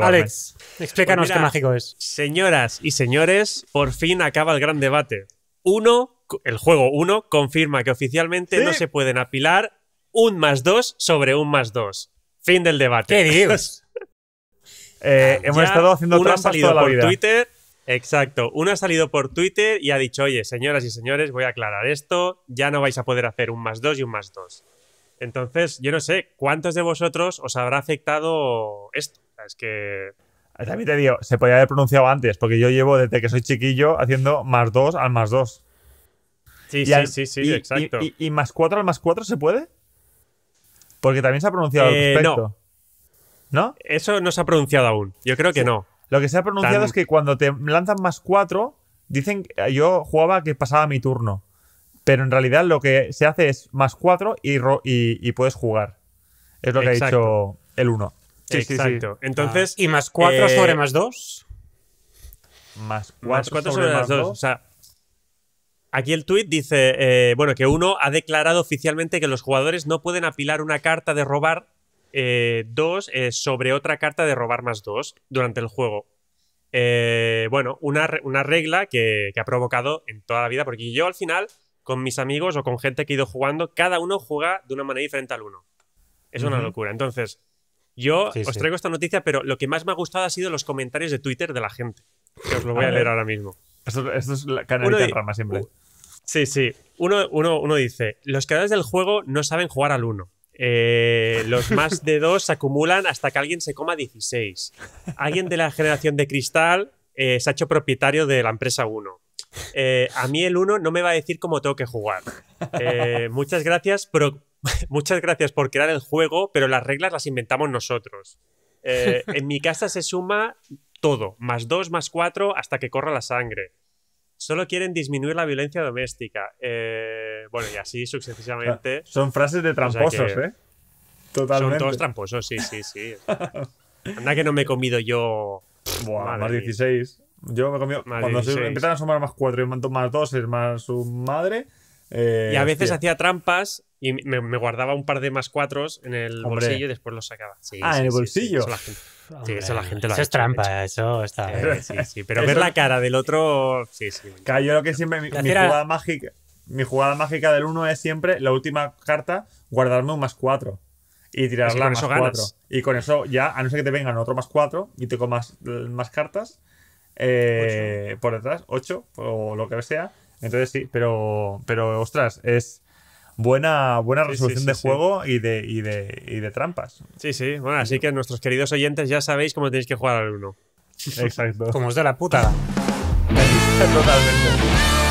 Alex, explícanos pues qué mágico es. Señoras y señores, por fin acaba el gran debate. Uno, el juego uno, confirma que oficialmente no se pueden apilar un más dos sobre un más dos. Fin del debate. ¿Qué dios? Eh, hemos estado haciendo trampas por Twitter. Exacto, uno ha salido por Twitter y ha dicho, oye, señoras y señores, voy a aclarar esto, ya no vais a poder hacer un más dos y un más dos. Entonces, yo no sé, ¿cuántos de vosotros os habrá afectado esto? es que también te digo, se podía haber pronunciado antes, porque yo llevo desde que soy chiquillo haciendo más dos al más dos. Sí, sí, sí, sí, exacto. Y, más cuatro al más cuatro se puede? Porque también se ha pronunciado al eh, respecto. No. Eso no se ha pronunciado aún. Yo creo que no. Lo que se ha pronunciado es que cuando te lanzan más cuatro, dicen. Eh, yo jugaba que pasaba mi turno. Pero en realidad lo que se hace es más 4 y, puedes jugar. Es lo que ha dicho el 1. Sí, Exacto. Ah. Entonces, ¿y más 4 eh, sobre más 2? Más 4 sobre, más 2. O sea, Aquí el tuit dice, eh, bueno, que uno ha declarado oficialmente que los jugadores no pueden apilar una carta de robar eh, dos sobre otra carta de robar más dos durante el juego. bueno, una, regla que, ha provocado en toda la vida, porque yo al final con mis amigos o con gente que he ido jugando, cada uno juega de una manera diferente al uno. Es una locura. Entonces, yo os traigo esta noticia, pero lo que más me ha gustado ha sido los comentarios de Twitter de la gente. Que os lo voy a, leer ahora mismo. Esto, es la canalita en siempre. sí, sí. Uno, dice, los creadores del juego no saben jugar al uno. Eh, los más de dos se acumulan hasta que alguien se coma 16. Alguien de la generación de cristal eh, se ha hecho propietario de la empresa 1. Eh, a mí el 1 no me va a decir cómo tengo que jugar. Eh, muchas gracias, pero muchas gracias por crear el juego, pero las reglas las inventamos nosotros. Eh, en mi casa se suma todo, más 2, más 4, hasta que corra la sangre. Solo quieren disminuir la violencia doméstica. bueno, y así sucesivamente. Son frases de tramposos, ¿eh? Totalmente. Son todos tramposos, sí, sí, sí. Anda que no me he comido yo. más 16. Yo me comió Cuando se empezaron a sumar más 4 y más 2 es más su madre. Eh, y a veces hacía trampas y me, guardaba un par de más 4 en el bolsillo y después los sacaba. ah, en el bolsillo. eso, la gente, eso es trampa, eso está. Eh, sí, sí, pero ver la cara del otro. Sí, sí. Claro, yo lo que siempre. Mi, jugada mágica. Mi jugada mágica del uno es siempre la última carta, guardarme un más 4 y tirarla es que más 4. Y con eso ya, a no ser que te vengan otro más 4 y te comas más cartas, eh, por detrás, 8 o lo que sea. Entonces sí, pero, pero ostras, es buena, buena resolución de juego y de, y, de, y, de, trampas. Sí, sí. Bueno, así que nuestros queridos oyentes ya sabéis cómo tenéis que jugar al 1. Exacto. Como es de la puta. Totalmente.